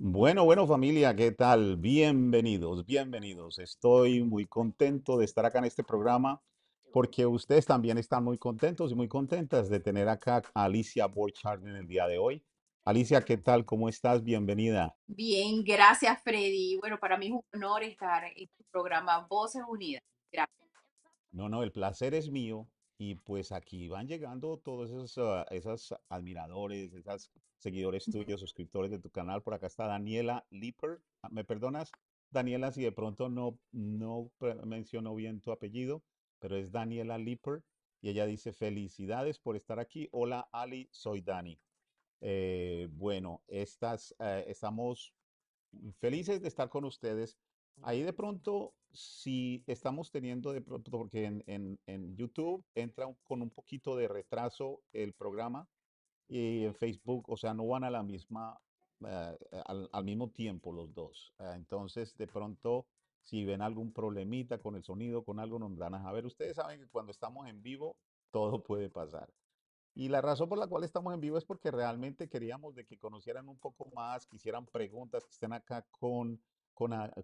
Bueno, bueno familia, ¿qué tal? Bienvenidos, bienvenidos. Estoy muy contento de estar acá en este programa porque ustedes también están muy contentos y muy contentas de tener acá a Alicia Borchardt en el día de hoy. Alicia, ¿qué tal? ¿Cómo estás? Bienvenida. Bien, gracias Freddy. Bueno, para mí es un honor estar en tu programa Voces Unidas. Gracias. No, no, el placer es mío y pues aquí van llegando todos esos, ah, admiradores, esos seguidores tuyos, suscriptores de tu canal. Por acá está Daniela Lipper. Ah, ¿Me perdonas, Daniela, si de pronto no, no menciono bien tu apellido? Pero es Daniela Lipper. Y ella dice, felicidades por estar aquí. Hola, Ali, soy Dani. Eh, bueno, estas, eh, estamos felices de estar con ustedes Ahí de pronto, si estamos teniendo de pronto, porque en, YouTube entra con un poquito de retraso el programa y en Facebook, o sea, no van a la misma, eh, al, mismo tiempo los dos. Ah, entonces, de pronto, si ven algún problemita con el sonido, con algo, nos dan a saber. Ustedes saben que cuando estamos en vivo, todo puede pasar. Y la razón por la cual estamos en vivo es porque realmente queríamos de que conocieran un poco más, que hicieran preguntas, que estén acá con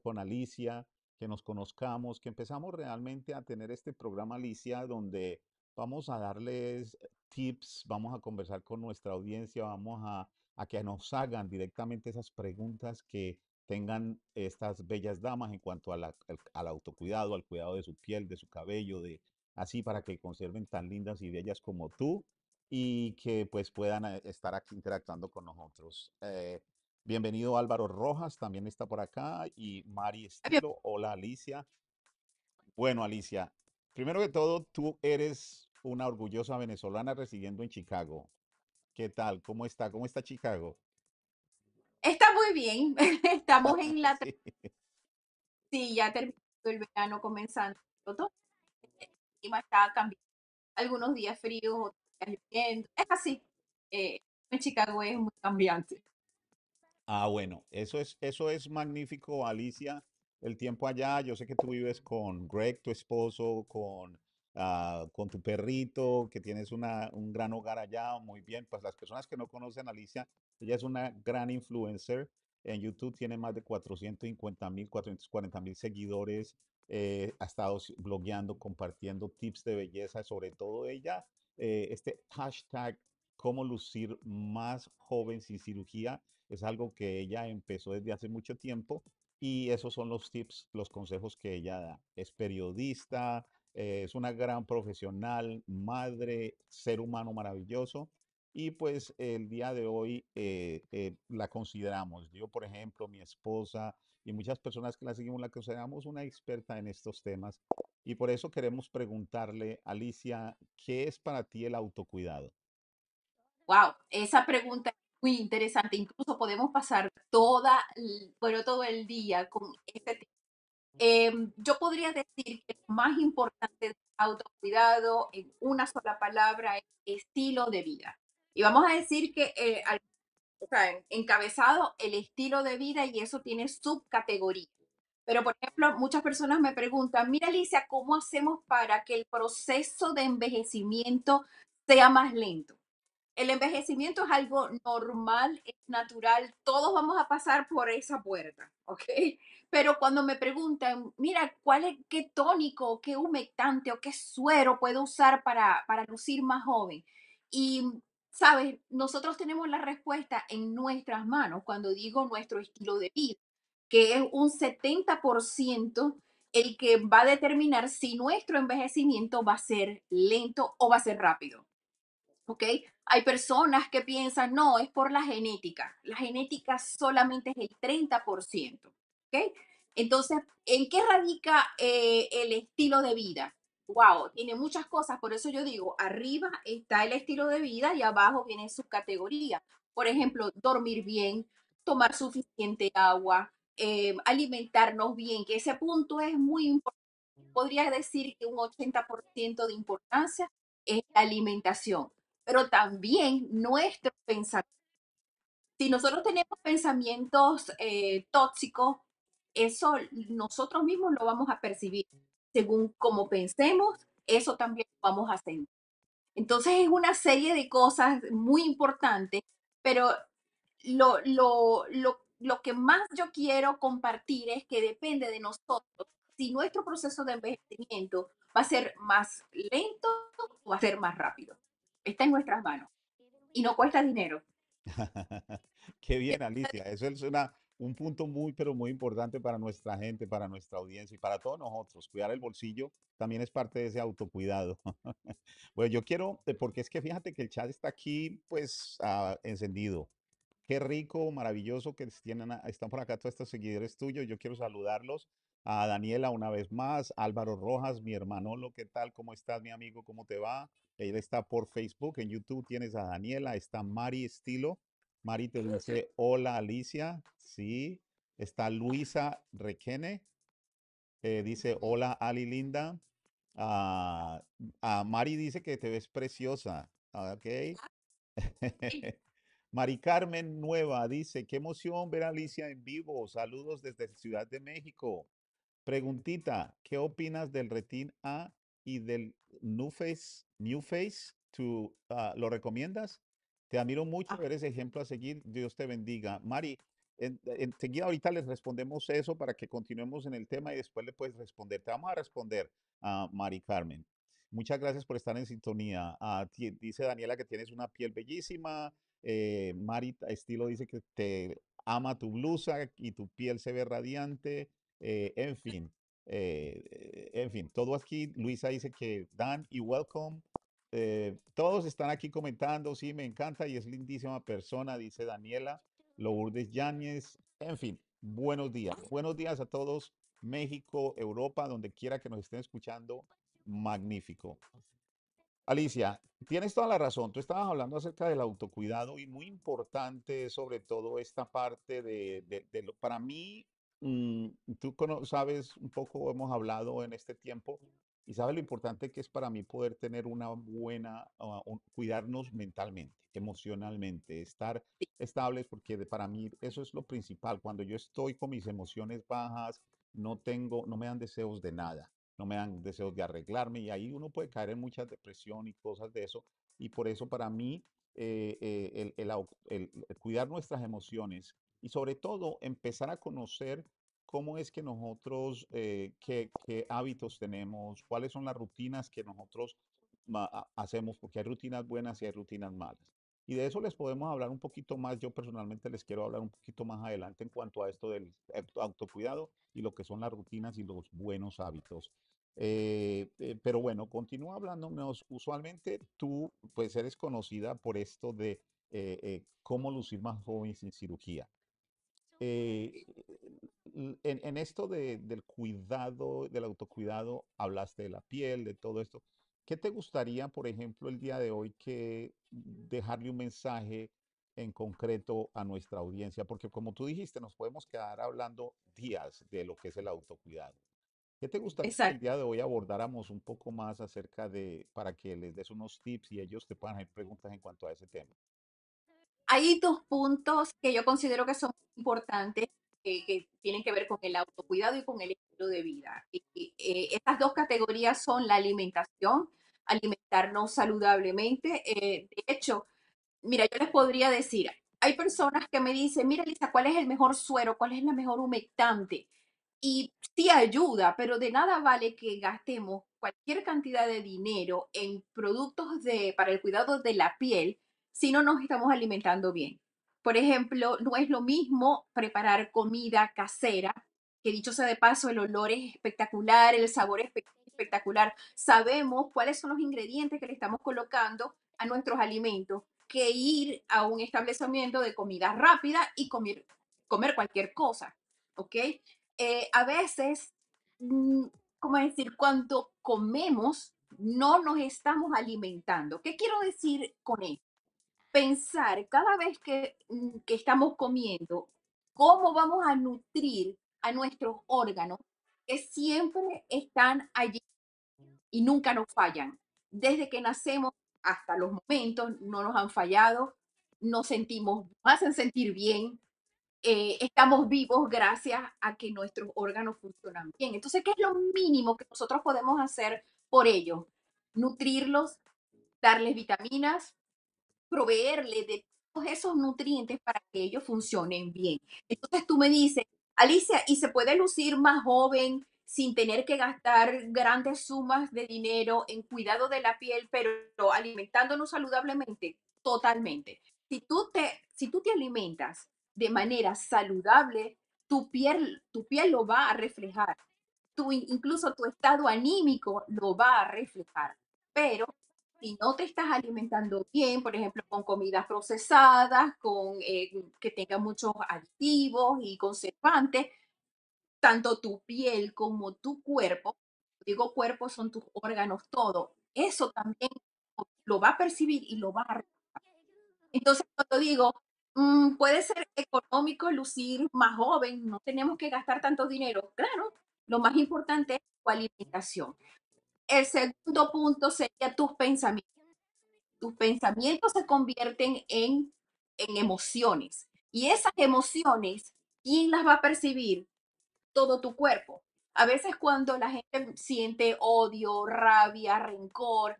con, Alicia, que nos conozcamos, que empezamos realmente a tener este programa Alicia donde vamos a darles tips, vamos a conversar con nuestra audiencia, vamos a, que nos hagan directamente esas preguntas que tengan estas bellas damas en cuanto al, autocuidado, al cuidado de su piel, de su cabello, de así para que conserven tan lindas y bellas como tú y que pues puedan eh, estar aquí interactuando con nosotros. Eh, Bienvenido Álvaro Rojas, también está por acá, y Mari Estilo. Hola Alicia. Bueno, Alicia, primero que todo, tú eres una orgullosa venezolana residiendo en Chicago. ¿Qué tal? ¿Cómo está? ¿Cómo está Chicago? Está muy bien. Estamos en la... sí. ya terminó el verano comenzando. Todo el clima está cambiando. Algunos días fríos, otros días Es así. Eh, en Chicago es muy cambiante. Ah, bueno, eso es, eso es magnífico, Alicia. El tiempo allá, yo sé que tú vives con Greg, tu esposo, con, ah, con tu perrito, que tienes una, un gran hogar allá, muy bien. Pues las personas que no conocen a Alicia, ella es una gran influencer. En YouTube tiene más de 450 mil, 440 mil seguidores. Eh, ha estado blogueando, compartiendo tips de belleza, sobre todo ella. Eh, este hashtag, cómo lucir más joven sin cirugía, es algo que ella empezó desde hace mucho tiempo y esos son los tips, los consejos que ella da. Es periodista, eh, es una gran profesional, madre, ser humano maravilloso. Y pues el día de hoy eh, eh, la consideramos, yo por ejemplo, mi esposa y muchas personas que la seguimos la consideramos una experta en estos temas. Y por eso queremos preguntarle, Alicia, ¿qué es para ti el autocuidado? Wow, esa pregunta muy interesante. Incluso podemos pasar toda, bueno, todo el día con este tema. Em, yo podría decir que lo más importante de autocuidado en una sola palabra es estilo de vida. Y vamos a decir que eh, encabezado el estilo de vida y eso tiene subcategorías. Pero, por ejemplo, muchas personas me preguntan, mira, Alicia, ¿cómo hacemos para que el proceso de envejecimiento sea más lento? El envejecimiento es algo normal, es natural, todos vamos a pasar por esa puerta, ¿ok? Pero cuando me preguntan, mira, ¿cuál es, qué tónico, qué humectante o qué suero puedo usar para, para lucir más joven? Y, sabes, nosotros tenemos la respuesta en nuestras manos cuando digo nuestro estilo de vida, que es un 70% el que va a determinar si nuestro envejecimiento va a ser lento o va a ser rápido. ¿ok? Hay personas que piensan, no, es por la genética. La genética solamente es el 30%, ¿ok? Entonces, ¿en qué radica eh, el estilo de vida? Wow, tiene muchas cosas, por eso yo digo, arriba está el estilo de vida y abajo viene su categoría. Por ejemplo, dormir bien, tomar suficiente agua, eh, alimentarnos bien, que ese punto es muy importante. Podría decir que un 80% de importancia es la alimentación pero también nuestro pensamiento. Si nosotros tenemos pensamientos eh, tóxicos, eso nosotros mismos lo vamos a percibir. Según cómo pensemos, eso también lo vamos a sentir. Entonces es una serie de cosas muy importantes, pero lo, lo que más yo quiero compartir es que depende de nosotros si nuestro proceso de envejecimiento va a ser más lento o va a ser más rápido está en nuestras manos y no cuesta dinero. Qué bien, Alicia. Eso es un punto muy, pero muy importante para nuestra gente, para nuestra audiencia y para todos nosotros. Cuidar el bolsillo también es parte de ese autocuidado. bueno, yo quiero, eh, porque es que fíjate que el chat está aquí, pues, ah, encendido. Qué rico, maravilloso que tienen, están por acá todos estos seguidores tuyos. Yo quiero saludarlos a Daniela una vez más, Álvaro Rojas, mi hermanolo, ¿qué tal? ¿Cómo estás, mi amigo? ¿Cómo te va? Ella está por Facebook, en YouTube tienes a Daniela, está Mari Estilo. Mari te dice, hola Alicia, sí. Está Luisa Requene, eh, dice, hola Ali Linda. a ah, ah, Mari dice que te ves preciosa, ah, ok. Mari Carmen Nueva dice, qué emoción ver a Alicia en vivo. Saludos desde Ciudad de México. Preguntita, ¿qué opinas del Retin A y del New Face? New Face ah, ¿Lo recomiendas? Te admiro mucho, ah. eres ejemplo a seguir. Dios te bendiga. Mari, enseguida ahorita les respondemos eso para que continuemos en el tema y después le puedes responder. Te vamos a responder a Mari Carmen. Muchas gracias por estar en sintonía. Ah, dice Daniela que tienes una piel bellísima. Eh, Mari Estilo dice que te ama tu blusa y tu piel se ve radiante. Eh, en fin, eh, eh, en fin, todo aquí. Luisa dice que Dan y welcome. todos están aquí comentando, sí, me encanta y es lindísima persona, dice Daniela Lourdes Yáñez. En fin, buenos días. Buenos días a todos, México, Europa, donde quiera que nos estén escuchando. Magnífico. Alicia, tienes toda la razón. Tú estabas hablando acerca del autocuidado y muy importante sobre todo esta parte de, de lo, para mí, Mm, tú sabes un poco, hemos hablado en este tiempo, y sabes lo importante que es para mí poder tener una buena, ah, cuidarnos mentalmente, emocionalmente, estar estables, porque para mí eso es lo principal. Cuando yo estoy con mis emociones bajas, no tengo, no me dan deseos de nada, no me dan deseos de arreglarme y ahí uno puede caer en mucha depresión y cosas de eso. Y por eso para mí eh, eh, el cuidar nuestras emociones y sobre todo empezar a conocer cómo es que nosotros, eh, qué, hábitos tenemos, cuáles son las rutinas que nosotros hacemos, porque hay rutinas buenas y hay rutinas malas. Y de eso les podemos hablar un poquito más. Yo personalmente les quiero hablar un poquito más adelante en cuanto a esto del autocuidado y lo que son las rutinas y los buenos hábitos. Eh, eh, pero bueno, continúa hablándonos. Usualmente tú pues eres conocida por esto de cómo lucir más joven sin cirugía. Eh, en, esto del cuidado, del autocuidado, hablaste de la piel, de todo esto. ¿Qué te gustaría, por ejemplo, el día de hoy que dejarle un mensaje en concreto a nuestra audiencia? Porque como tú dijiste, nos podemos quedar hablando días de lo que es el autocuidado. ¿Qué te gustaría que el día de hoy abordáramos un poco más acerca de, para que les des unos tips y ellos te puedan hacer preguntas en cuanto a ese tema? hay dos puntos que yo considero que son importantes que, que, tienen que ver con el autocuidado y con el estilo de vida. Eh, estas dos categorías son la alimentación, alimentarnos saludablemente. Eh, de hecho, mira, yo les podría decir, hay personas que me dicen, mira Lisa, ¿cuál es el mejor suero? ¿Cuál es la mejor humectante? Y sí ayuda, pero de nada vale que gastemos cualquier cantidad de dinero en productos de, para el cuidado de la piel si no nos estamos alimentando bien. Por ejemplo, no es lo mismo preparar comida casera, que dicho sea de paso, el olor es espectacular, el sabor es espectacular. Sabemos cuáles son los ingredientes que le estamos colocando a nuestros alimentos, que ir a un establecimiento de comida rápida y comer, comer cualquier cosa, ¿ok? Eh, a veces, mm, ¿cómo decir? Cuando comemos, no nos estamos alimentando. ¿Qué quiero decir con esto? pensar cada vez mm, que, estamos comiendo, cómo vamos a nutrir a nuestros órganos que siempre están allí y nunca nos fallan. Desde que nacemos hasta los momentos no nos han fallado, nos sentimos, hacen sentir bien, eh, estamos vivos gracias a que nuestros órganos funcionan bien. Entonces, ¿qué es lo mínimo que nosotros podemos hacer por ellos? Nutrirlos, darles vitaminas, proveerle de todos esos nutrientes para que ellos funcionen bien. Entonces tú me dices, Alicia, ¿y se puede lucir más joven sin tener que gastar grandes sumas de dinero en cuidado de la piel, pero alimentándonos saludablemente? Totalmente. Si tú te, si tú te alimentas de manera saludable, tu piel, tu piel lo va a reflejar. Tu, incluso tu estado anímico lo va a reflejar. Pero y no te estás alimentando bien, por ejemplo, con comidas procesadas, con eh, que tenga muchos aditivos y conservantes, tanto tu piel como tu cuerpo, digo cuerpo, son tus órganos, todo, eso también lo va a percibir y lo va a... Entonces, cuando digo, mm, puede ser económico lucir más joven, no tenemos que gastar tanto dinero, claro, lo más importante es tu alimentación. El segundo punto sería tus pensamientos. Tus pensamientos se convierten en, en emociones y esas emociones, ¿quién las va a percibir? Todo tu cuerpo. A veces cuando la gente siente odio, rabia, rencor,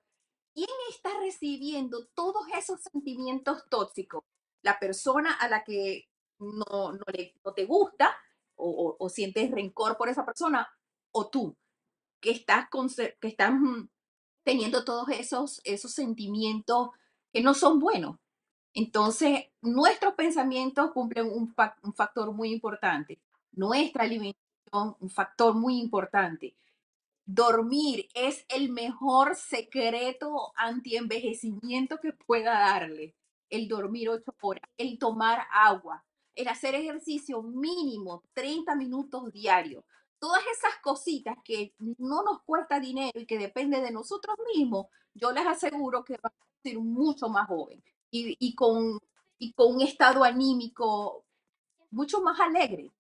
¿quién está recibiendo todos esos sentimientos tóxicos? La persona a la que no, no, le, no te gusta o, o sientes rencor por esa persona o tú que estás, que estás mm, teniendo todos esos, esos sentimientos que no son buenos. Entonces, nuestros pensamientos cumplen un, factor muy importante. Nuestra alimentación, un factor muy importante. Dormir es el mejor secreto anti-envejecimiento que pueda darle. El dormir ocho horas, el tomar agua, el hacer ejercicio mínimo 30 minutos diarios, todas esas cositas que no nos cuesta dinero y que depende de nosotros mismos, yo les aseguro que va a ser mucho más joven y, y, con, y con un estado anímico mucho más alegre.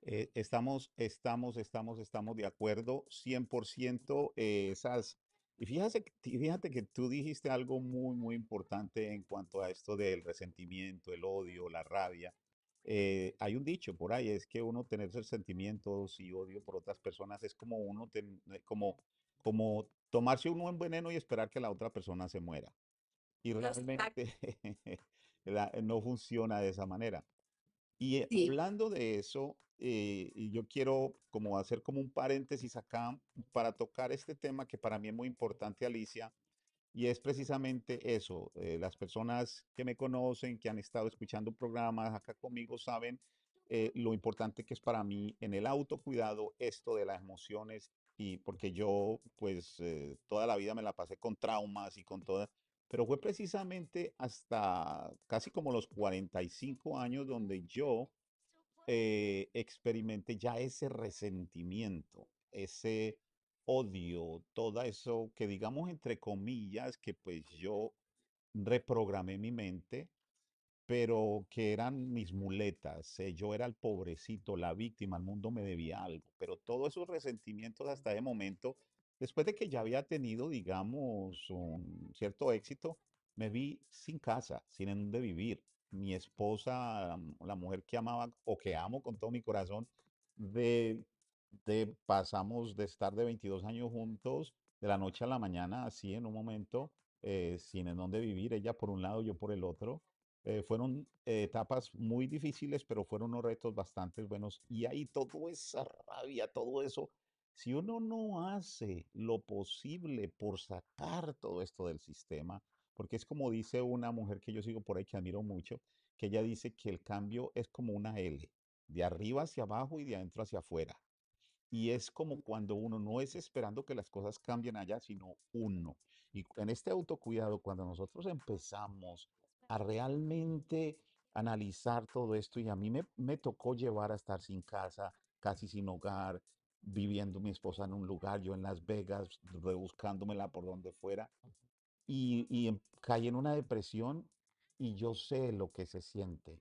Eh, estamos, estamos, estamos, estamos de acuerdo 100% eh, esas. Y fíjate, fíjate que tú dijiste algo muy, muy importante en cuanto a esto del resentimiento, el odio, la rabia. Eh, hay un dicho por ahí, es que uno tener sentimientos y odio por otras personas es como uno, eh, como, como tomarse uno en veneno y esperar que la otra persona se muera. Y realmente eh, no funciona de esa manera. Y hablando de eso, yo quiero como hacer como un paréntesis acá para tocar este tema que para mí es muy importante, Alicia, y es precisamente eso. Eh, las personas que me conocen, que han estado escuchando programas acá conmigo, saben eh, lo importante que es para mí en el autocuidado esto de las emociones y porque yo pues eh, toda la vida me la pasé con traumas y con todas, pero fue precisamente hasta casi como los 45 años donde yo experimenté ya ese resentimiento, ese odio, todo eso que digamos entre comillas, que pues yo reprogramé mi mente, pero que eran mis muletas. Eh, yo era el pobrecito, la víctima, el mundo me debía algo. Pero todos esos resentimientos hasta ese momento, después de que ya había tenido, digamos, un cierto éxito, me vi sin casa, sin en dónde vivir. Mi esposa, la mujer que amaba o que amo con todo mi corazón, de pasamos de estar de 22 años juntos de la noche a la mañana, así en un momento, eh, sin en dónde vivir, ella por un lado, yo por el otro. Eh, fueron eh, etapas muy difíciles, pero fueron unos retos bastante buenos. Y ahí toda esa rabia, todo eso, si uno no hace lo posible por sacar todo esto del sistema, porque es como dice una mujer que yo sigo por ahí, que admiro mucho, que ella dice que el cambio es como una L, de arriba hacia abajo y de adentro hacia afuera. Y es como cuando uno no es esperando que las cosas cambien allá, sino uno. Y en este autocuidado, cuando nosotros empezamos a realmente analizar todo esto, y a mí me, tocó llevar a estar sin casa, casi sin hogar, viviendo mi esposa en un lugar, yo en Las Vegas, rebuscándomela por donde fuera, y, y em, caí en una depresión y yo sé lo que se siente.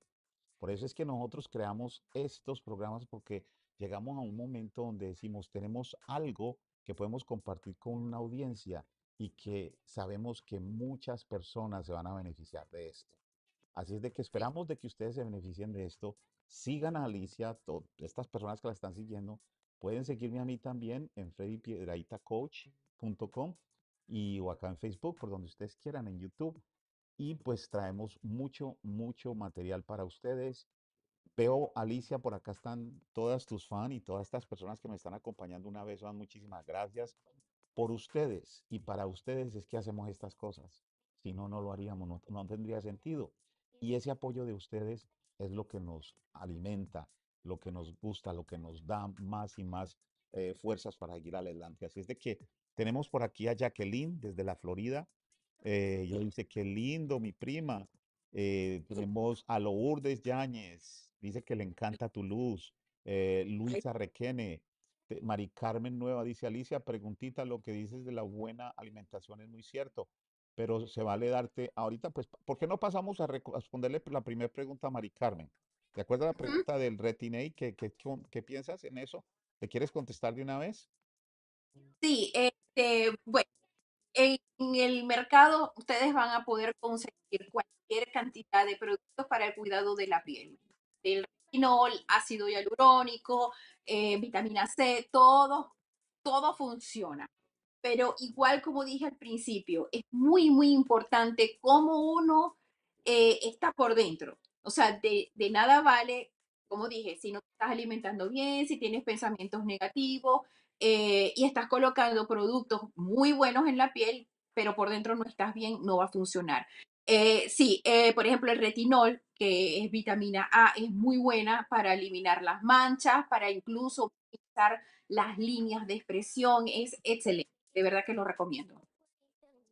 Por eso es que nosotros creamos estos programas porque llegamos a un momento donde decimos, tenemos algo que podemos compartir con una audiencia y que sabemos que muchas personas se van a beneficiar de esto. Así es de que esperamos de que ustedes se beneficien de esto. Sigan a Alicia, estas personas que la están siguiendo, pueden seguirme a mí también en freddypiedraitacoach.com y o acá en Facebook, por donde ustedes quieran, en YouTube. Y pues traemos mucho, mucho material para ustedes Veo, Alicia, por acá están todas tus fans y todas estas personas que me están acompañando una vez Muchísimas gracias por ustedes y para ustedes es que hacemos estas cosas. Si no, no lo haríamos, no, tendría sentido. Y ese apoyo de ustedes es lo que nos alimenta, lo que nos gusta, lo que nos da más y más eh, fuerzas para seguir adelante. Así es de que tenemos por aquí a Jacqueline desde la Florida. Eh, yo dice, qué lindo, mi prima. Eh, tenemos a Lourdes Yáñez dice que le encanta tu luz. Eh, Luisa Requene, Mari Carmen Nueva, dice Alicia, preguntita, lo que dices de la buena alimentación es muy cierto, pero se vale darte, ahorita, pues, ¿por qué no pasamos a responderle la primera pregunta a Mari Carmen? ¿Te acuerdas la pregunta del retiné? ¿Qué, qué, qué piensas en eso? ¿Te quieres contestar de una vez? Sí, este, bueno, en, el mercado ustedes van a poder conseguir cualquier cantidad de productos para el cuidado de la piel el retinol, ácido hialurónico, eh, vitamina C, todo, todo funciona. Pero igual como dije al principio, es muy, muy importante cómo uno eh, está por dentro. O sea, de, nada vale, como dije, si no estás alimentando bien, si tienes pensamientos negativos eh, y estás colocando productos muy buenos en la piel, pero por dentro no estás bien, no va a funcionar. Eh, sí, eh, por ejemplo, el retinol, que es vitamina A, es muy buena para eliminar las manchas, para incluso quitar las líneas de expresión, es excelente, de verdad que lo recomiendo.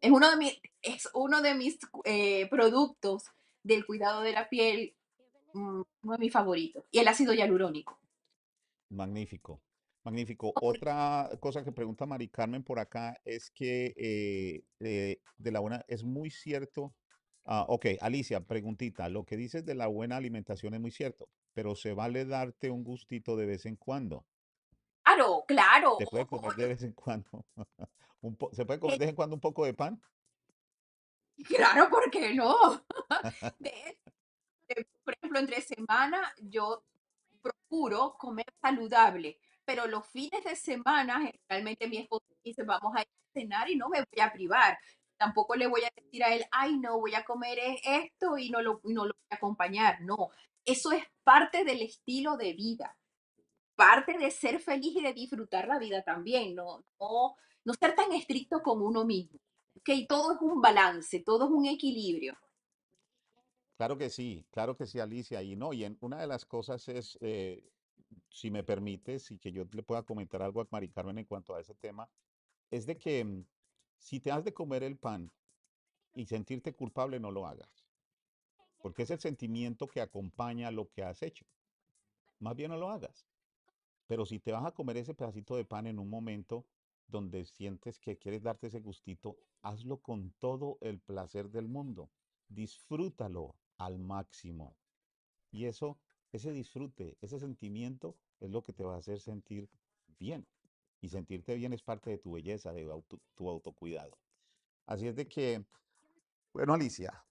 Es uno de mis, es uno de mis eh, productos del cuidado de la piel, mm, uno de mis favoritos, y el ácido hialurónico. Magnífico. Magnífico. Otra cosa que pregunta Mari Carmen por acá es que eh, de la una es muy cierto Ah, ok, Alicia, preguntita. Lo que dices de la buena alimentación es muy cierto, pero se vale darte un gustito de vez en cuando. Claro, claro. Se puede comer de vez en cuando. un se puede comer eh de vez en cuando un poco de pan. Claro, ¿por qué no? Eh, por ejemplo, entre semana yo procuro comer saludable, pero los fines de semana, realmente mi esposo dice, vamos a cenar y no me voy a privar tampoco le voy a decir a él, ay, no, voy a comer e-, esto y no lo, no lo voy a acompañar. No, eso es parte del estilo de vida, parte de ser feliz y de disfrutar la vida también, no, no, ser tan estricto con uno mismo. ¿Ok? todo es un balance, todo es un equilibrio. Claro que sí, claro que sí, Alicia. Y no, y una de las cosas es, eh, si me permites, y que yo le pueda comentar algo a Mari Carmen en cuanto a ese tema, es de que mm, si te has de comer el pan y sentirte culpable, no lo hagas. Porque es el sentimiento que acompaña lo que has hecho. Más bien no lo hagas. Pero si te vas a comer ese pedacito de pan en un momento donde sientes que quieres darte ese gustito, hazlo con todo el placer del mundo. Disfrútalo al máximo. Y eso, ese disfrute, ese sentimiento es lo que te va a hacer sentir bien. Y sentirte bien es parte de tu belleza, de tu autocuidado. Así es de que, bueno, Alicia,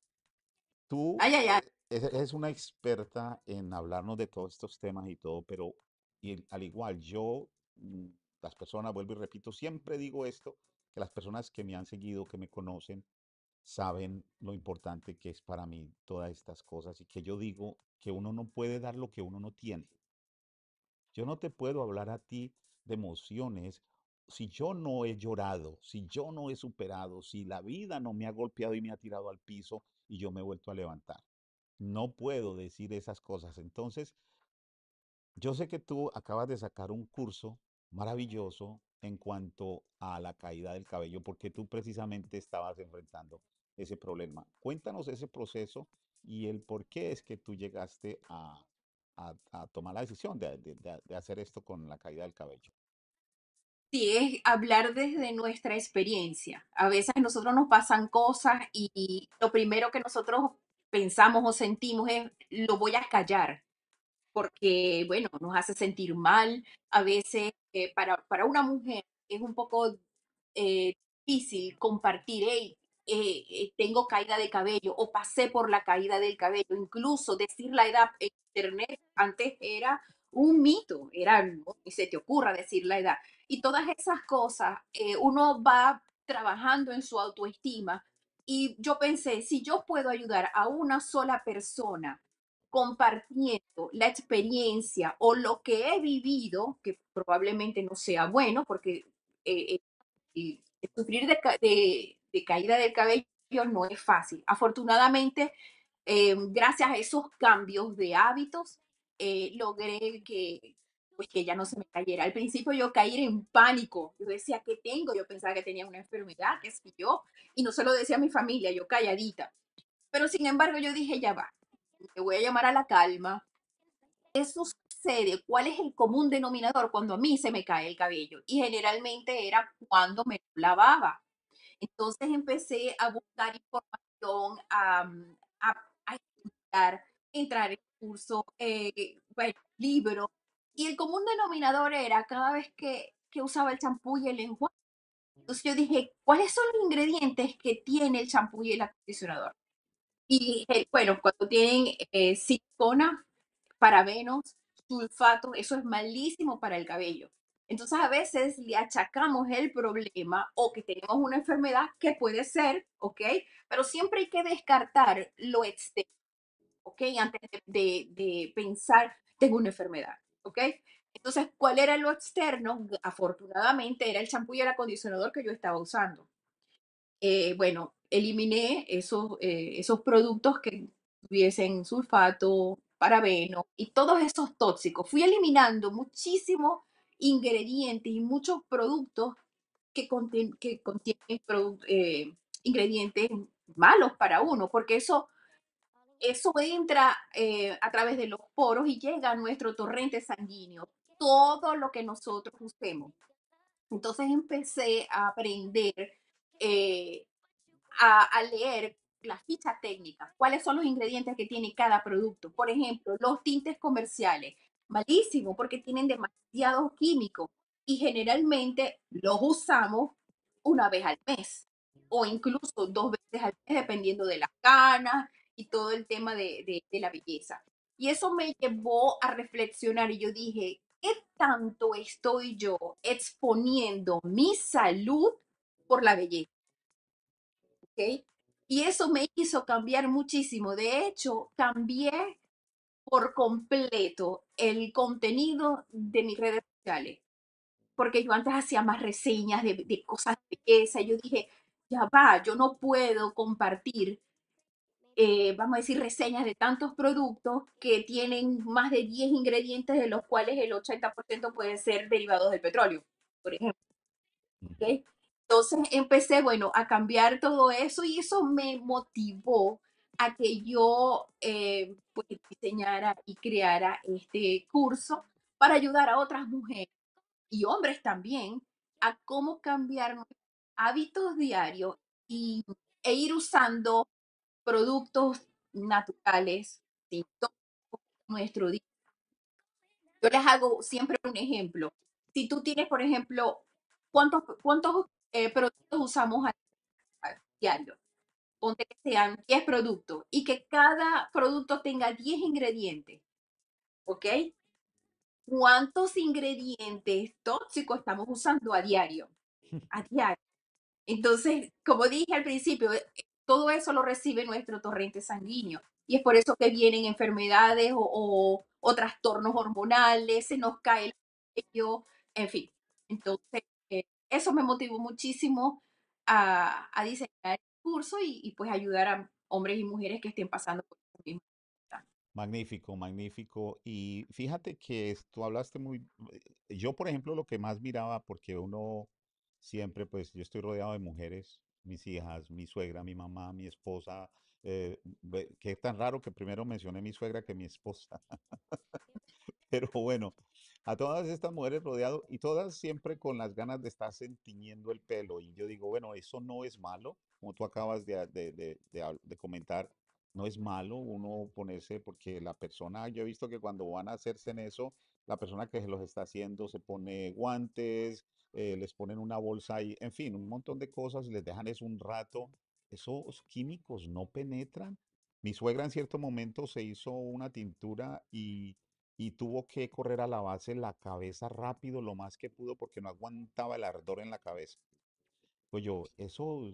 tú Ay, ay, ay. E-, e-, es una experta en hablarnos de todos estos temas y todo, pero y al igual yo, mm, las personas, vuelvo y repito, siempre digo esto, que las personas que me han seguido, que me conocen, saben lo importante que es para mí todas estas cosas y que yo digo que uno no puede dar lo que uno no tiene. Yo no te puedo hablar a ti de emociones, si yo no he llorado, si yo no he superado, si la vida no me ha golpeado y me ha tirado al piso y yo me he vuelto a levantar. No puedo decir esas cosas. Entonces, yo sé que tú acabas de sacar un curso maravilloso en cuanto a la caída del cabello, porque tú precisamente estabas enfrentando ese problema. Cuéntanos ese proceso y el por qué es que tú llegaste a a, tomar la decisión de, de, hacer esto con la caída del cabello. Sí, es hablar desde nuestra experiencia. A veces a nosotros nos pasan cosas y lo primero que nosotros pensamos o sentimos es, lo voy a callar, porque, bueno, nos hace sentir mal. A veces eh, para, para, una mujer es un poco eh, difícil compartir, hey, eh, tengo caída de cabello o pasé por la caída del cabello, incluso decir la edad, en Internet antes era un mito, era no, se te ocurra decir la edad. Y todas esas cosas, eh, uno va trabajando en su autoestima. Y yo pensé, si yo puedo ayudar a una sola persona compartiendo la experiencia o lo que he vivido, que probablemente no sea bueno, porque eh, eh, sufrir de, de caída del cabello no es fácil. Afortunadamente, Em, gracias a esos cambios de hábitos, eh, logré que, pues, ya no se me cayera. Al principio yo caí en pánico. Yo decía, ¿qué tengo? Yo pensaba que tenía una enfermedad, que es yo. Y no se decía mi familia, yo calladita. Pero sin embargo, yo dije, ya va, me voy a llamar a la calma. eso sucede? ¿Cuál es el común denominador cuando a mí se me cae el cabello? Y generalmente era cuando me lavaba. Entonces empecé a buscar información, a, entrar en curso, eh, bueno, libro. Y el común denominador era cada vez que, que usaba el champú y el enjuague. Entonces yo dije, ¿cuáles son los ingredientes que tiene el champú y el acondicionador? Y eh, bueno, cuando tienen eh, silicona, parabenos, sulfato, eso es malísimo para el cabello. Entonces a veces le achacamos el problema o que tenemos una enfermedad que puede ser, ¿ok? Pero siempre hay que descartar lo exterior antes de, pensar, tengo una enfermedad, ¿ok? Entonces, ¿cuál era lo externo? Afortunadamente era el champú y el acondicionador que yo estaba usando. Eh, bueno, eliminé esos, eh, esos productos que tuviesen sulfato, parabeno y todos esos tóxicos. Fui eliminando muchísimos ingredientes y muchos productos que, contienen, que eh, ingredientes malos para uno, porque eso eso entra eh, a través de los poros y llega a nuestro torrente sanguíneo, todo lo que nosotros usemos. Entonces empecé a aprender eh, a, leer las fichas técnicas, cuáles son los ingredientes que tiene cada producto. Por ejemplo, los tintes comerciales, malísimo porque tienen demasiado químico y generalmente los usamos una vez al mes o incluso dos veces al mes dependiendo de las canas, y todo el tema de, la belleza. Y eso me llevó a reflexionar y yo dije, ¿qué tanto estoy yo exponiendo mi salud por la belleza? ¿Okay? Y eso me hizo cambiar muchísimo. De hecho, cambié por completo el contenido de mis redes sociales. Porque yo antes hacía más reseñas de, cosas de belleza. Yo dije, ya va, yo no puedo compartir eh, vamos a decir, reseñas de tantos productos que tienen más de 10 ingredientes, de los cuales el 80% puede ser derivados del petróleo, por ejemplo. Entonces empecé, bueno, a cambiar todo eso y eso me motivó a que yo eh, pues, diseñara y creara este curso para ayudar a otras mujeres y hombres también a cómo cambiar hábitos diarios y, e ir usando productos naturales, tóxicos Todo nuestro día. Yo les hago siempre un ejemplo. Si tú tienes, por ejemplo, ¿cuántos, cuántos eh, productos usamos a diario? Ponte que sean 10 productos y que cada producto tenga 10 ingredientes. ¿Ok? ¿Cuántos ingredientes tóxicos estamos usando a diario? A diario. Entonces, como dije al principio, todo eso lo recibe nuestro torrente sanguíneo. Y es por eso que vienen enfermedades o, trastornos hormonales, se nos cae el cabello, en fin. Entonces, eh, eso me motivó muchísimo a, diseñar el curso y, y, pues ayudar a hombres y mujeres que estén pasando por lo mismo. Magnífico, magnífico. Y fíjate que tú hablaste muy, yo por ejemplo lo que más miraba, porque uno siempre, pues yo estoy rodeado de mujeres mis hijas, mi suegra, mi mamá, mi esposa. Eh, que es tan raro que primero mencioné mi suegra que mi esposa. Pero bueno, a todas estas mujeres rodeado y todas siempre con las ganas de estar tiñendo el pelo. Y yo digo, bueno, eso no es malo, como tú acabas de, de comentar, no es malo uno ponerse, porque la persona, yo he visto que cuando van a hacerse en eso, la persona que los está haciendo se pone guantes, eh, les ponen una bolsa y, en fin, un montón de cosas, les dejan eso un rato. Esos químicos no penetran. Mi suegra en cierto momento se hizo una tintura y, y tuvo que correr a la base la cabeza rápido, lo más que pudo, porque no aguantaba el ardor en la cabeza. Pues yo, eso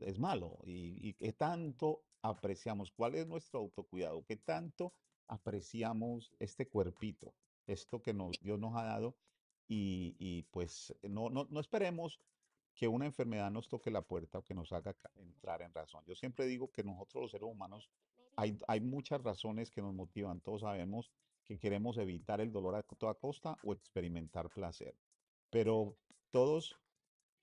es, malo. Y, y qué tanto apreciamos, cuál es nuestro autocuidado, qué tanto apreciamos este cuerpito esto que nos, Dios nos ha dado y, pues no, no, esperemos que una enfermedad nos toque la puerta o que nos haga entrar en razón. Yo siempre digo que nosotros los seres humanos hay, hay muchas razones que nos motivan. Todos sabemos que queremos evitar el dolor a toda costa o experimentar placer. Pero todos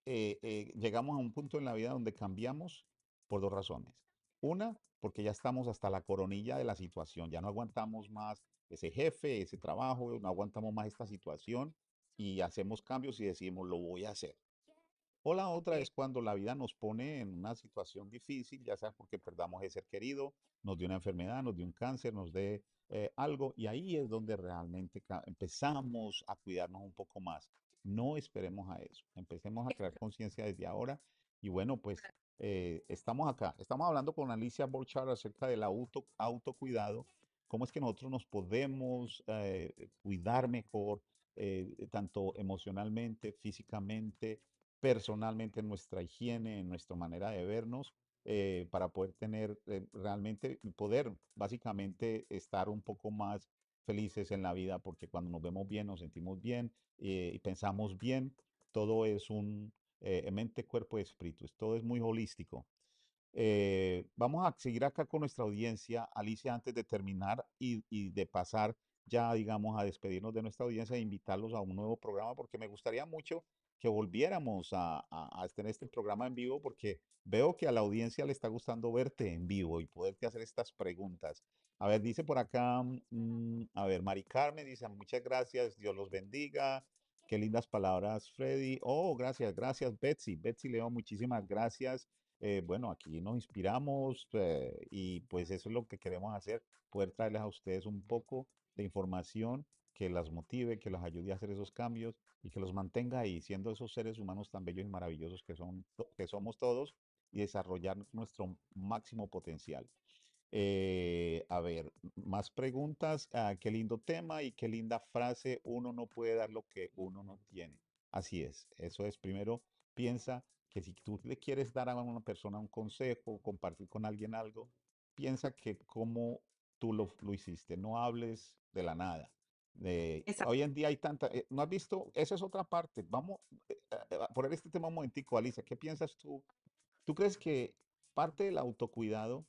eh, eh, llegamos a un punto en la vida donde cambiamos por dos razones. Una, porque ya estamos hasta la coronilla de la situación, ya no aguantamos más ese jefe, ese trabajo, no aguantamos más esta situación y hacemos cambios y decimos, lo voy a hacer. O la otra es cuando la vida nos pone en una situación difícil, ya sea porque perdamos ese ser querido, nos dio una enfermedad, nos dio un cáncer, nos dé eh, algo, y ahí es donde realmente empezamos a cuidarnos un poco más. No esperemos a eso, empecemos a crear conciencia desde ahora y bueno, pues eh, estamos acá. Estamos hablando con Alicia Borchard acerca del auto, autocuidado, cómo es que nosotros nos podemos eh, cuidar mejor, eh, tanto emocionalmente, físicamente, personalmente, en nuestra higiene, en nuestra manera de vernos, para poder tener realmente, poder básicamente estar un poco más felices en la vida, porque cuando nos vemos bien, nos sentimos bien y pensamos bien, todo es un, eh, mente, cuerpo y espíritu. Todo es muy holístico. Eh, vamos a seguir acá con nuestra audiencia, Alicia, antes de terminar y, de pasar ya, digamos, a despedirnos de nuestra audiencia e invitarlos a un nuevo programa, porque me gustaría mucho que volviéramos a, tener este, este programa en vivo porque veo que a la audiencia le está gustando verte en vivo y poderte hacer estas preguntas. A ver, dice por acá, mm, a ver, Mari Carmen dice, muchas gracias, Dios los bendiga. Qué lindas palabras, Freddy. Oh, gracias, gracias, Betsy. Betsy León, muchísimas gracias. Eh, bueno, aquí nos inspiramos eh, y pues eso es lo que queremos hacer, poder traerles a ustedes un poco de información que las motive, que las ayude a hacer esos cambios y que los mantenga ahí, siendo esos seres humanos tan bellos y maravillosos que, son, que somos todos y desarrollar nuestro máximo potencial. Eh, a ver, más preguntas. Ah, qué lindo tema y qué linda frase. Uno no puede dar lo que uno no tiene. Así es. Eso es. Primero, piensa que si tú le quieres dar a una persona un consejo, compartir con alguien algo, piensa que como tú lo, lo hiciste. No hables de la nada. hoy en día hay tanta, eh, ¿no has visto? Esa es otra parte. Vamos a eh, poner este tema un momentico, Alicia. ¿Qué piensas tú? ¿Tú crees que parte del autocuidado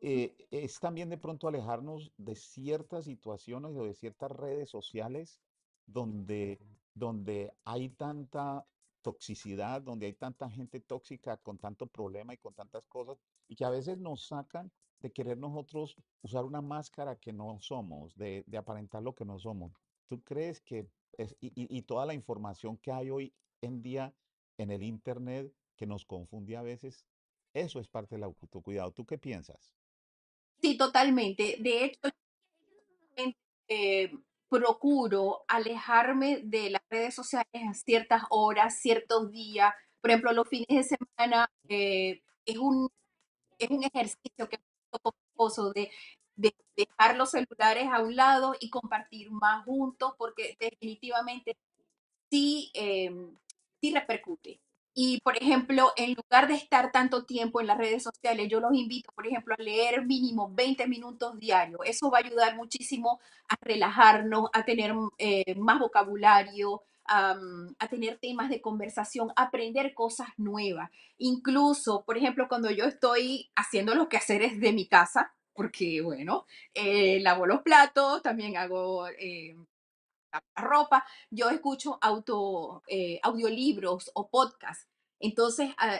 eh, es también de pronto alejarnos de ciertas situaciones o de ciertas redes sociales donde, donde hay tanta toxicidad, donde hay tanta gente tóxica con tanto problema y con tantas cosas, y que a veces nos sacan de querer nosotros usar una máscara que no somos, de, de aparentar lo que no somos. ¿Tú crees que, es, y, y, toda la información que hay hoy en día en el Internet que nos confunde a veces, eso es parte del autocuidado? ¿Tú qué piensas? Sí, totalmente. De hecho, eh, procuro alejarme de las redes sociales en ciertas horas, ciertos días. Por ejemplo, los fines de semana eh, es, un, es un ejercicio que es un poco de, dejar los celulares a un lado y compartir más juntos, porque definitivamente sí, em, sí repercute. Y, por ejemplo, en lugar de estar tanto tiempo en las redes sociales, yo los invito, por ejemplo, a leer mínimo 20 minutos diarios. Eso va a ayudar muchísimo a relajarnos, a tener eh, más vocabulario, a tener temas de conversación, a aprender cosas nuevas. Incluso, por ejemplo, cuando yo estoy haciendo los quehaceres de mi casa, porque, bueno, eh, lavo los platos, también hago... Eh, ropa, yo escucho auto, eh, audiolibros o podcasts. Entonces, ah,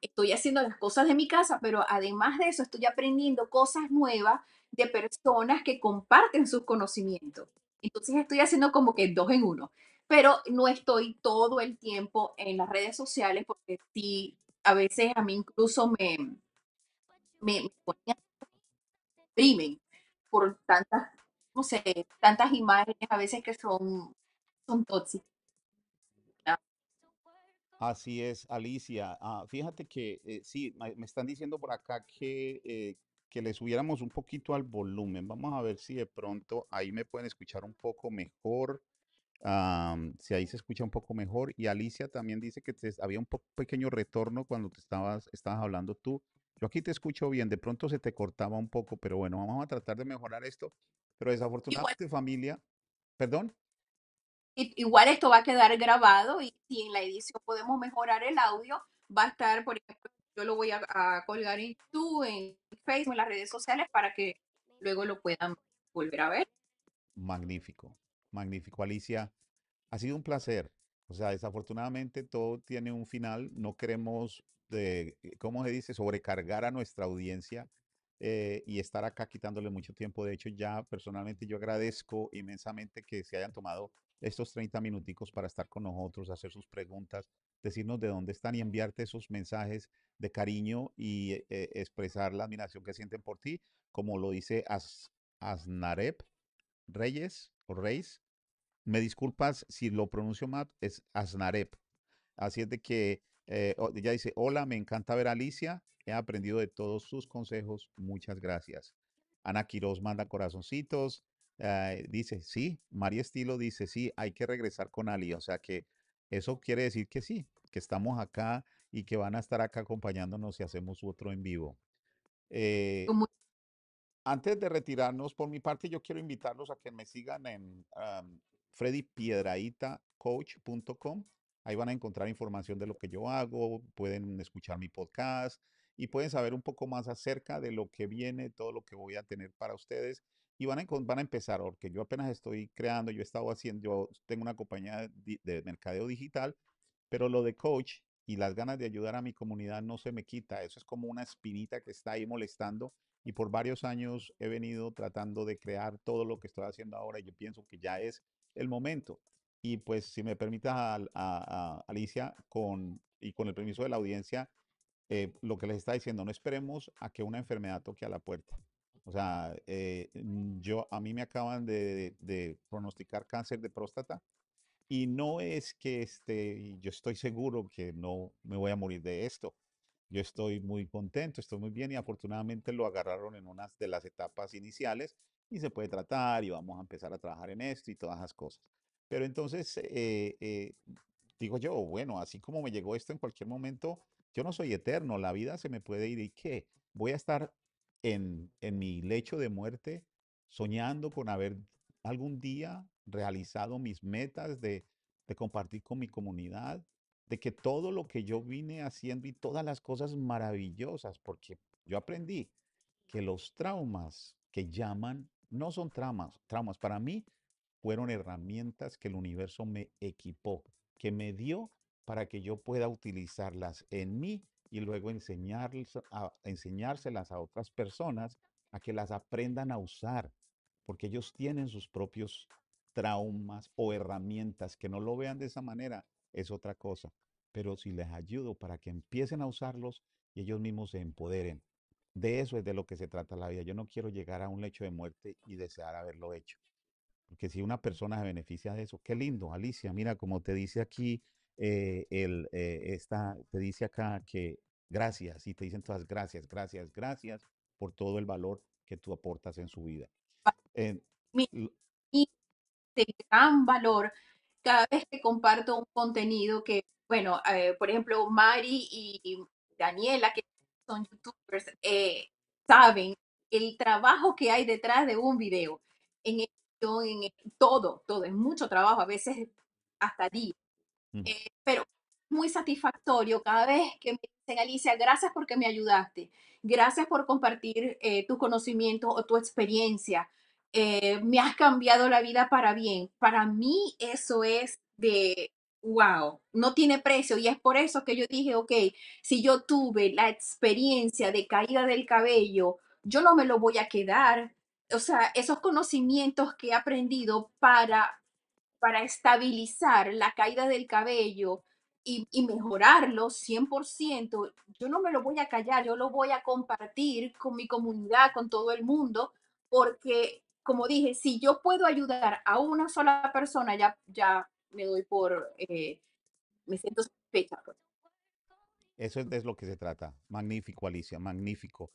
estoy haciendo las cosas de mi casa, pero además de eso, estoy aprendiendo cosas nuevas de personas que comparten sus conocimientos. Entonces, estoy haciendo como que dos en uno, pero no estoy todo el tiempo en las redes sociales porque sí, a veces a mí incluso me, me, me por tantas no sé, tantas imágenes a veces que son, son tóxicas. Ah. Así es, Alicia. Ah, fíjate que eh, sí, me están diciendo por acá que, eh, que le subiéramos un poquito al volumen. Vamos a ver si de pronto ahí me pueden escuchar un poco mejor. si ahí se escucha un poco mejor. Y Alicia también dice que había un pequeño retorno cuando te estabas, estabas hablando tú. Yo aquí te escucho bien, de pronto se te cortaba un poco, pero bueno, vamos a tratar de mejorar esto. Pero desafortunadamente familia, perdón. Igual esto va a quedar grabado y si en la edición podemos mejorar el audio, va a estar, por ejemplo, yo lo voy a, colgar en YouTube, en Facebook, en las redes sociales para que luego lo puedan volver a ver. Magnífico, magnífico. Alicia, ha sido un placer. O sea, desafortunadamente todo tiene un final. No queremos, de, ¿cómo se dice?, sobrecargar a nuestra audiencia eh, y estar acá quitándole mucho tiempo. De hecho, ya personalmente yo agradezco inmensamente que se hayan tomado estos 30 minuticos para estar con nosotros, hacer sus preguntas, decirnos de dónde están y enviarte esos mensajes de cariño y eh, eh, expresar la admiración que sienten por ti, como lo dice As Asnarep Reyes o Reis. Me disculpas si lo pronuncio mal, es Asnarep. Así es de que ya eh, ella dice, hola, me encanta ver a Alicia, he aprendido de todos sus consejos, muchas gracias. Ana Quiroz manda corazoncitos, eh, dice, sí, María Estilo dice, sí, hay que regresar con Ali, o sea que eso quiere decir que sí, que estamos acá y que van a estar acá acompañándonos si hacemos otro en vivo. Eh, antes de retirarnos, por mi parte, yo quiero invitarlos a que me sigan en freddypiedraitacoach.com Ahí van a encontrar información de lo que yo hago, pueden escuchar mi podcast y pueden saber un poco más acerca de lo que viene, todo lo que voy a tener para ustedes. Y van a, van a empezar, porque yo apenas estoy creando, yo he estado haciendo, yo tengo una compañía de, mercadeo digital, pero lo de coach y las ganas de ayudar a mi comunidad no se me quita. Eso es como una espinita que está ahí molestando y por varios años he venido tratando de crear todo lo que estoy haciendo ahora y yo pienso que ya es el momento. Y pues, si me permitas, a, Alicia, con, y con el permiso de la audiencia, eh, lo que les está diciendo, no esperemos a que una enfermedad toque a la puerta. O sea, eh, yo, a mí me acaban de, pronosticar cáncer de próstata y no es que yo estoy seguro que no me voy a morir de esto. Yo estoy muy contento, estoy muy bien y afortunadamente lo agarraron en una de las etapas iniciales y se puede tratar y vamos a empezar a trabajar en esto y todas esas cosas. Pero entonces, eh, eh, digo yo, bueno, así como me llegó esto en cualquier momento, yo no soy eterno, la vida se me puede ir y qué, voy a estar en, mi lecho de muerte soñando con haber algún día realizado mis metas de, de compartir con mi comunidad, de que todo lo que yo vine haciendo y todas las cosas maravillosas, porque yo aprendí que los traumas que llaman no son traumas, traumas para mí fueron herramientas que el universo me equipó, que me dio para que yo pueda utilizarlas en mí y luego a, enseñárselas a otras personas a que las aprendan a usar, porque ellos tienen sus propios traumas o herramientas, que no lo vean de esa manera es otra cosa, pero si les ayudo para que empiecen a usarlos y ellos mismos se empoderen. De eso es de lo que se trata la vida. Yo no quiero llegar a un lecho de muerte y desear haberlo hecho que si una persona se beneficia de eso, qué lindo, Alicia, mira, como te dice aquí, eh, el, eh, esta, te dice acá que gracias, y te dicen todas gracias, gracias, gracias por todo el valor que tú aportas en su vida. Eh, mi, de gran valor cada vez que comparto un contenido que, bueno, eh, por ejemplo, Mari y Daniela, que son youtubers, eh, saben el trabajo que hay detrás de un video. En en todo, todo, es mucho trabajo, a veces hasta día. Mm. Eh, pero muy satisfactorio cada vez que me dicen, Alicia, gracias porque me ayudaste, gracias por compartir eh, tu conocimiento o tu experiencia, eh, me has cambiado la vida para bien. Para mí eso es de, wow, no tiene precio y es por eso que yo dije, ok, si yo tuve la experiencia de caída del cabello, yo no me lo voy a quedar, o sea, esos conocimientos que he aprendido para, para estabilizar la caída del cabello y, mejorarlo 100%, yo no me lo voy a callar, yo lo voy a compartir con mi comunidad, con todo el mundo, porque, como dije, si yo puedo ayudar a una sola persona, ya, ya me doy por, eh, me siento satisfecha. Pues. Eso es de lo que se trata. Magnífico, Alicia, magnífico.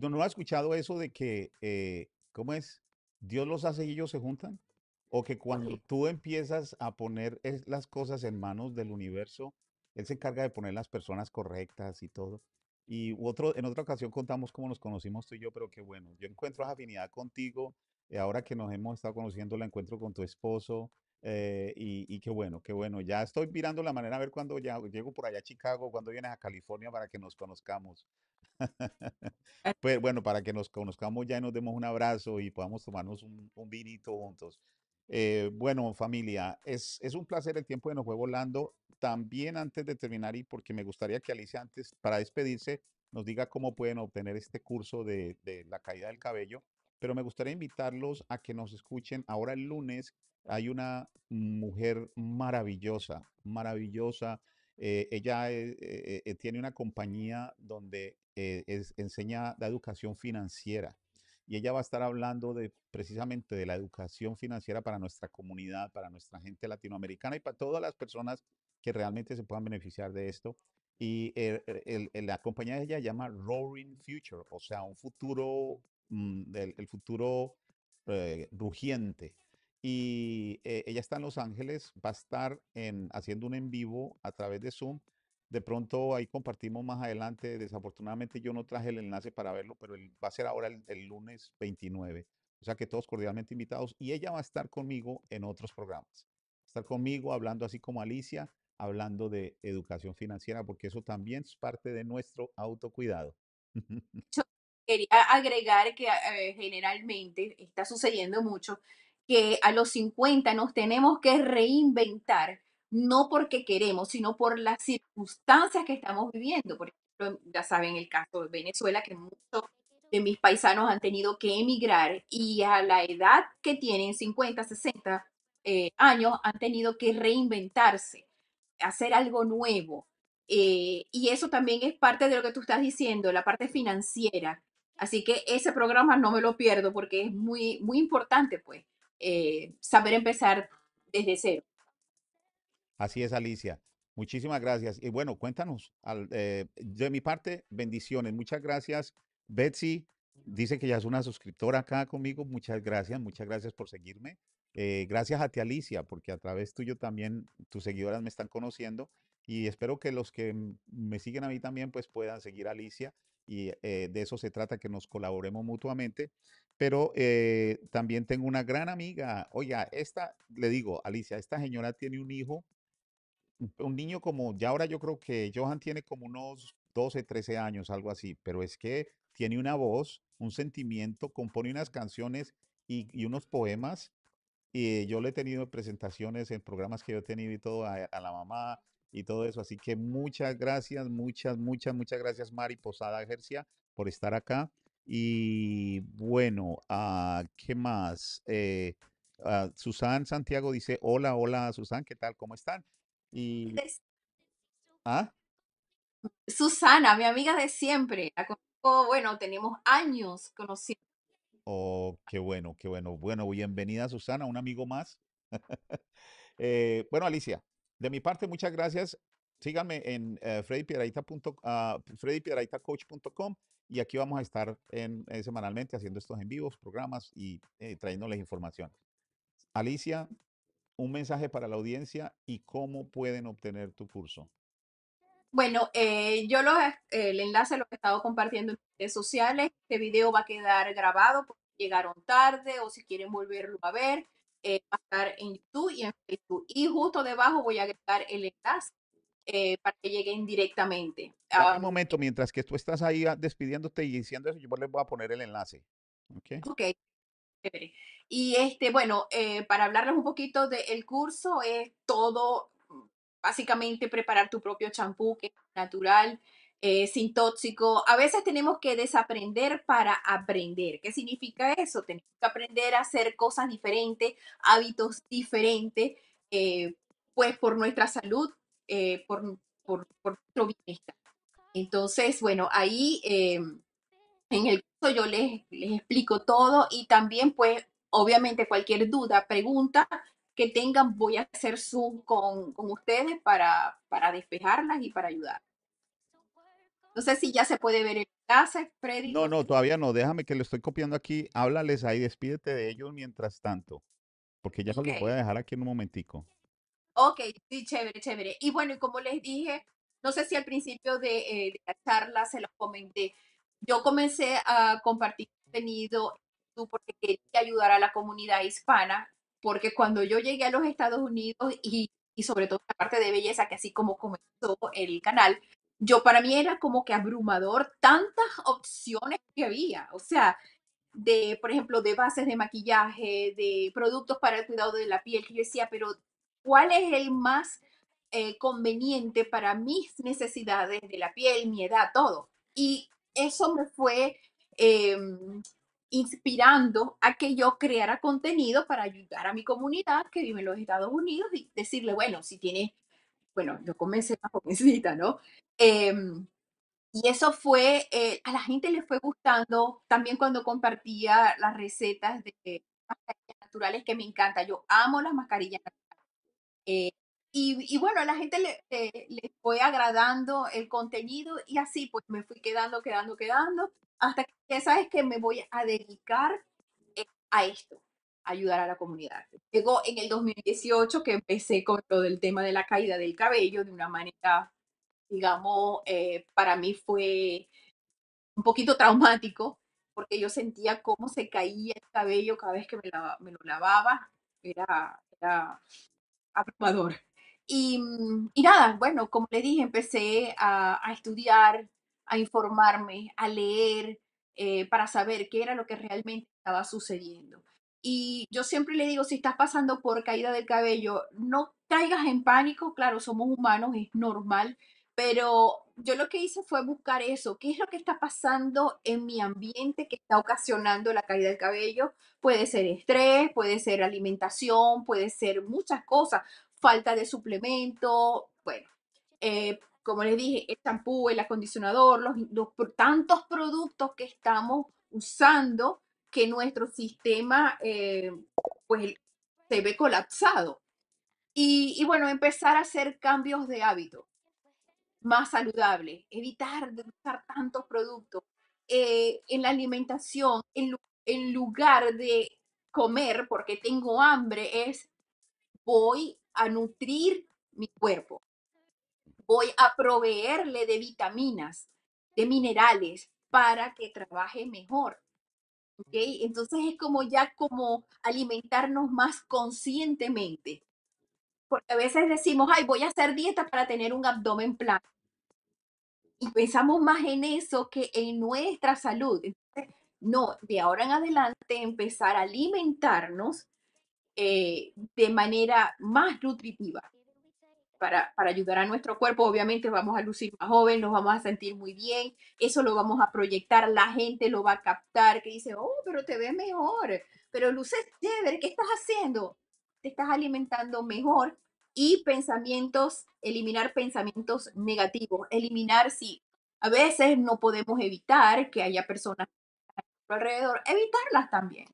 ¿tú no has escuchado eso de que eh, ¿Cómo es? Dios los hace y ellos se juntan. O que cuando tú empiezas a poner las cosas en manos del universo, Él se encarga de poner las personas correctas y todo. Y otro, en otra ocasión contamos cómo nos conocimos tú y yo, pero qué bueno. Yo encuentro afinidad contigo. Eh, ahora que nos hemos estado conociendo, la encuentro con tu esposo. Eh, y, qué bueno, qué bueno. Ya estoy mirando la manera a ver cuando ya llego por allá a Chicago, cuando vienes a California para que nos conozcamos. Ah. pues bueno, para que nos conozcamos ya y nos demos un abrazo y podamos tomarnos un, vinito juntos. Eh, bueno, familia, es, es, un placer el tiempo que nos fue volando. También antes de terminar, y porque me gustaría que Alicia antes, para despedirse, nos diga cómo pueden obtener este curso de, de la caída del cabello, pero me gustaría invitarlos a que nos escuchen. Ahora el lunes hay una mujer maravillosa, maravillosa, eh, ella eh, eh, tiene una compañía donde es, enseña la educación financiera y ella va a estar hablando de precisamente de la educación financiera para nuestra comunidad, para nuestra gente latinoamericana y para todas las personas que realmente se puedan beneficiar de esto. Y la compañía de ella llama Roaring Future, o sea, un futuro, mm, el, futuro rugiente y eh, ella está en Los Ángeles, va a estar en, haciendo un en vivo a través de Zoom. De pronto ahí compartimos más adelante. Desafortunadamente yo no traje el enlace para verlo, pero va a ser ahora el, lunes 29. O sea que todos cordialmente invitados. Y ella va a estar conmigo en otros programas. estar conmigo hablando así como Alicia, hablando de educación financiera, porque eso también es parte de nuestro autocuidado. Yo quería agregar que eh, generalmente está sucediendo mucho que a los 50 nos tenemos que reinventar, no porque queremos, sino por las circunstancias que estamos viviendo. Por ejemplo, ya saben el caso de Venezuela, que muchos de mis paisanos han tenido que emigrar y a la edad que tienen, 50, 60 eh, años, han tenido que reinventarse, hacer algo nuevo. Eh, y eso también es parte de lo que tú estás diciendo, la parte financiera. Así que ese programa no me lo pierdo porque es muy, muy importante, pues. Eh, saber empezar desde cero. Así es, Alicia. Muchísimas gracias. Y bueno, cuéntanos, eh, de mi parte, bendiciones. Muchas gracias, Betsy. Dice que ya es una suscriptora acá conmigo. Muchas gracias, muchas gracias por seguirme. Eh, gracias a ti, Alicia, porque a través tuyo también tus seguidoras me están conociendo y espero que los que me siguen a mí también pues puedan seguir a Alicia y eh, de eso se trata, que nos colaboremos mutuamente. Pero eh, también tengo una gran amiga, oiga, esta, le digo, Alicia, esta señora tiene un hijo, un niño como, ya ahora yo creo que Johan tiene como unos 12, 13 años, algo así, pero es que tiene una voz, un sentimiento, compone unas canciones y, unos poemas. Y yo le he tenido presentaciones en programas que yo he tenido y todo a la mamá, y todo eso. Así que muchas gracias, muchas, muchas, muchas gracias, Mari Posada Ejercia, por estar acá. Y bueno, ah, ¿qué más? Eh, ah, Susan Santiago dice, hola, hola, Susan, ¿qué tal? ¿Cómo están? Y... ¿Ah? Susana, mi amiga de siempre. bueno, tenemos años conociendo. Oh, qué bueno, qué bueno. Bueno, bienvenida, Susana, un amigo más. Eh, bueno, Alicia, de mi parte, muchas gracias. Síganme en uh, y aquí vamos a estar en, eh, semanalmente haciendo estos en vivos, programas y eh, trayéndoles información. Alicia, un mensaje para la audiencia y cómo pueden obtener tu curso. Bueno, yo los, el enlace lo he estado compartiendo en redes sociales. Este video va a quedar grabado porque llegaron tarde o si quieren volverlo a ver. Eh, estar en YouTube y en Facebook. Y justo debajo voy a agregar el enlace eh, para que lleguen directamente. un ah, momento, mientras que tú estás ahí ah, despidiéndote y diciendo eso, yo les voy a poner el enlace. Ok. okay. Y este, bueno, eh, para hablarles un poquito del curso, es todo, mm, básicamente preparar tu propio champú, que es natural, eh, sin tóxico. A veces tenemos que desaprender para aprender. ¿Qué significa eso? Tenemos que aprender a hacer cosas diferentes, hábitos diferentes, eh, pues por nuestra salud, eh, por, nuestro bienestar. Entonces, bueno, ahí en el curso yo les, les explico todo y también pues obviamente cualquier duda, pregunta, que tengan, voy a hacer Zoom con, ustedes para, para despejarlas y para ayudar. No sé si ya se puede ver el enlace, Freddy. No, no, todavía no. Déjame que lo estoy copiando aquí. Háblales ahí, despídete de ellos mientras tanto, porque ya se lo voy a dejar aquí en un momentico. Ok, sí, chévere, chévere. Y bueno, y como les dije, no sé si al principio de, eh, la charla se los comenté, yo comencé a compartir contenido porque quería ayudar a la comunidad hispana, porque cuando yo llegué a los Estados Unidos y, y sobre todo la parte de belleza, que así como comenzó el canal, yo para mí era como que abrumador tantas opciones que había, o sea, de, por ejemplo, de bases de maquillaje, de productos para el cuidado de la piel, que yo decía, pero ¿cuál es el más eh, conveniente para mis necesidades de la piel, mi edad, todo? Y eso me fue em, inspirando a que yo creara contenido para ayudar a mi comunidad que vive en los Estados Unidos y decirle, bueno, si tienes bueno, yo comencé más jovencita, ¿no? Em, y eso fue, eh, a la gente le fue gustando también cuando compartía las recetas de mascarillas naturales que me encanta. Yo amo las mascarillas naturales. Eh, y, bueno, a la gente le, fue agradando el contenido y así pues me fui quedando, quedando, quedando, hasta que ya sabes que me voy a dedicar eh, a esto ayudar a la comunidad. Llegó en el 2018 que empecé con todo el tema de la caída del cabello de una manera, digamos, eh, para mí fue un poquito traumático porque yo sentía cómo se caía el cabello cada vez que me, lo lavaba. Era, era abrumador. Y, y, nada, bueno, como le dije, empecé a, a estudiar, a informarme, a leer, eh, para saber qué era lo que realmente estaba sucediendo. Y yo siempre le digo, si estás pasando por caída del cabello, no caigas en pánico, claro, somos humanos, es normal, pero yo lo que hice fue buscar eso, qué es lo que está pasando en mi ambiente que está ocasionando la caída del cabello. Puede ser estrés, puede ser alimentación, puede ser muchas cosas, falta de suplemento, bueno, eh, como les dije, el champú, el acondicionador, los tantos productos que estamos usando que nuestro sistema eh, pues, se ve colapsado. Y, bueno, empezar a hacer cambios de hábito más saludables, evitar de usar tantos productos eh, en la alimentación, en, en lugar de comer porque tengo hambre, es voy a nutrir mi cuerpo, voy a proveerle de vitaminas, de minerales para que trabaje mejor. Entonces es como ya como alimentarnos más conscientemente. Porque a veces decimos, ay, voy a hacer dieta para tener un abdomen plano. Y pensamos más en eso que en nuestra salud. no, de ahora en adelante empezar a alimentarnos eh, de manera más nutritiva para, ayudar a nuestro cuerpo. Obviamente vamos a lucir más joven, nos vamos a sentir muy bien, eso lo vamos a proyectar, la gente lo va a captar, que dice, oh, pero te ves mejor, pero luces chévere, ¿qué estás haciendo? Te estás alimentando mejor y pensamientos, eliminar pensamientos negativos, eliminar si a veces no podemos evitar que haya personas alrededor, evitarlas también.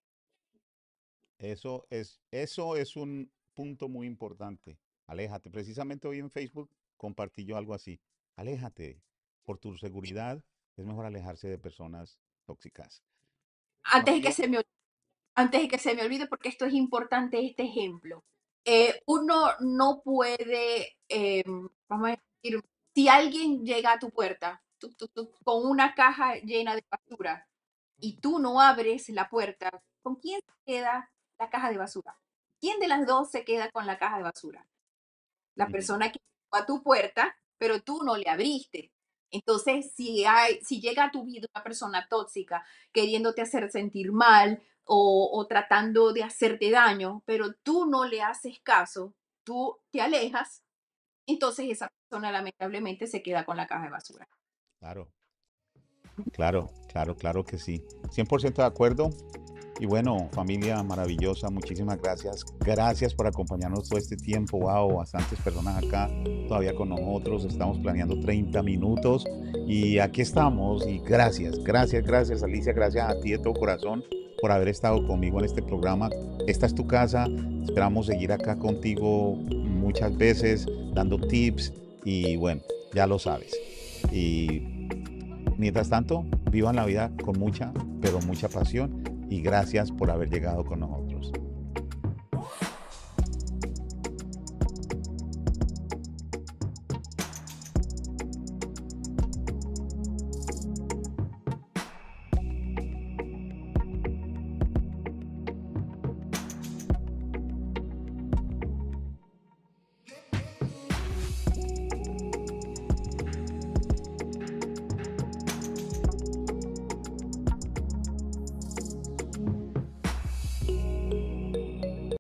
Eso es, eso es un punto muy importante aléjate. Precisamente hoy en Facebook compartí yo algo así. Aléjate. Por tu seguridad es mejor alejarse de personas tóxicas. Antes de que se me olvide, antes de que se me olvide porque esto es importante, este ejemplo. Eh, uno no puede, eh, vamos a decir, si alguien llega a tu puerta con una caja llena de basura y tú no abres la puerta, ¿con quién se queda la caja de basura? ¿Quién de las dos se queda con la caja de basura? La persona que llegó a tu puerta, pero tú no le abriste. Entonces, si, hay, si llega a tu vida una persona tóxica queriéndote hacer sentir mal o, o tratando de hacerte daño, pero tú no le haces caso, tú te alejas, entonces esa persona lamentablemente se queda con la caja de basura. Claro, claro, claro, claro que sí. 100% de acuerdo. Y bueno, familia maravillosa, muchísimas gracias. Gracias por acompañarnos todo este tiempo. Wow, bastantes personas acá todavía con nosotros. Estamos planeando 30 minutos y aquí estamos. Y gracias, gracias, gracias Alicia, gracias a ti de todo corazón por haber estado conmigo en este programa. Esta es tu casa. Esperamos seguir acá contigo muchas veces dando tips y bueno, ya lo sabes. Y mientras tanto, vivan la vida con mucha, pero mucha pasión y gracias por haber llegado con nosotros.